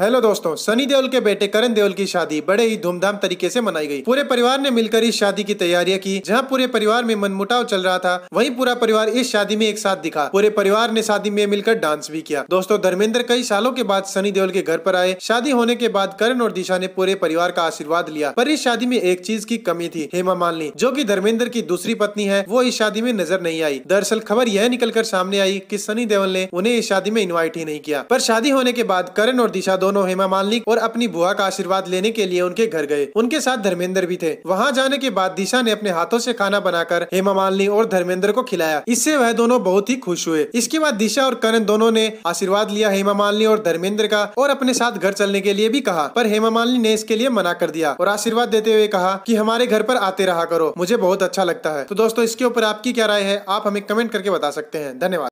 hello दोस्तों सनी देओल के बेटे करण देओल की शादी बड़े ही धूमधाम तरीके से मनाई गई पूरे परिवार ने मिलकर इस शादी की तैयारियां की जहां पूरे परिवार में मनमुटाव चल रहा था वहीं पूरा परिवार इस शादी में एक साथ दिखा पूरे परिवार ने शादी में मिलकर डांस भी किया दोस्तों धर्मेंद्र कई सालों के बाद सनी देओल के घर पर आए शादी होने के बाद करण और दिशा ने पूरे परिवार का आशीर्वाद लिया पर इस शादी में एक चीज की कमी थी हेमा मालिनी जो की धर्मेंद्र की दूसरी पत्नी है वो इस शादी में नजर नहीं आई दरअसल खबर यह निकलकर सामने आई की सनी देओल ने उन्हें इस शादी में इन्वाइट ही नहीं किया पर शादी होने के बाद करण और दिशा दोनों हेमा मालिनी और अपनी बुआ का आशीर्वाद लेने के लिए उनके घर गए उनके साथ धर्मेंद्र भी थे वहाँ जाने के बाद दिशा ने अपने हाथों से खाना बनाकर हेमा मालिनी और धर्मेंद्र को खिलाया इससे वह दोनों बहुत ही खुश हुए इसके बाद दिशा और करण दोनों ने आशीर्वाद लिया हेमा मालिनी और धर्मेंद्र का और अपने साथ घर चलने के लिए भी कहा पर हेमा मालिनी ने इसके लिए मना कर दिया और आशीर्वाद देते हुए कहा की हमारे घर पर आते रहा करो मुझे बहुत अच्छा लगता है तो दोस्तों इसके ऊपर आपकी क्या राय है आप हमें कमेंट करके बता सकते हैं धन्यवाद